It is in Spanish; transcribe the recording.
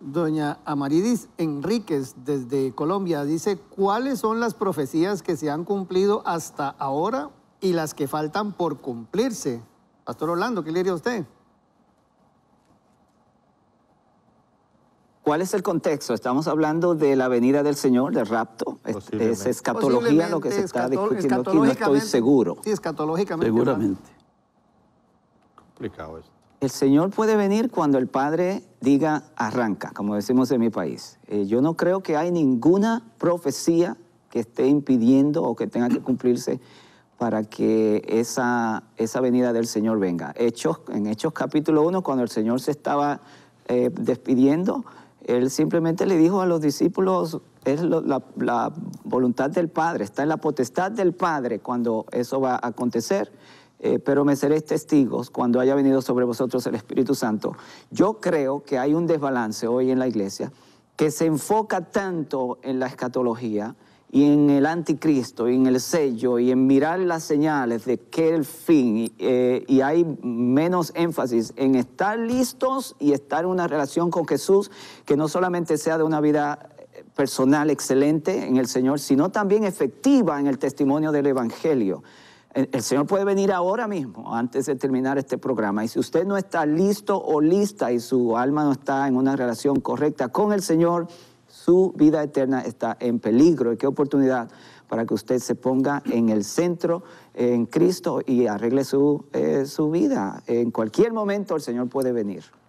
Doña Amaridis Enríquez desde Colombia dice, ¿cuáles son las profecías que se han cumplido hasta ahora y las que faltan por cumplirse? Pastor Orlando, ¿qué le diría usted? ¿Cuál es el contexto? Estamos hablando de la venida del Señor, del rapto. Es escatología lo que se está discutiendo aquí, no estoy seguro. Sí, escatológicamente. Seguramente. Complicado esto. El Señor puede venir cuando el Padre diga arranca, como decimos en mi país. Eh, yo no creo que hay ninguna profecía que esté impidiendo o que tenga que cumplirse para que esa, esa venida del Señor venga. en Hechos capítulo 1, cuando el Señor se estaba eh, despidiendo, Él simplemente le dijo a los discípulos, es la voluntad del Padre, está en la potestad del Padre cuando eso va a acontecer. Eh, pero me seréis testigos cuando haya venido sobre vosotros el Espíritu Santo. Yo creo que hay un desbalance hoy en la iglesia que se enfoca tanto en la escatología y en el anticristo y en el sello y en mirar las señales de que el fin y eh, hay menos énfasis en estar listos y estar en una relación con Jesús que no solamente sea de una vida eh, personal excelente en el Señor, sino también efectiva en el testimonio del Evangelio. El, Señor puede venir ahora mismo, antes de terminar este programa. Y si usted no está listo o lista y su alma no está en una relación correcta con el Señor, su vida eterna está en peligro. Y qué oportunidad para que usted se ponga en el centro en Cristo y arregle su, eh, su vida. En cualquier momento el Señor puede venir.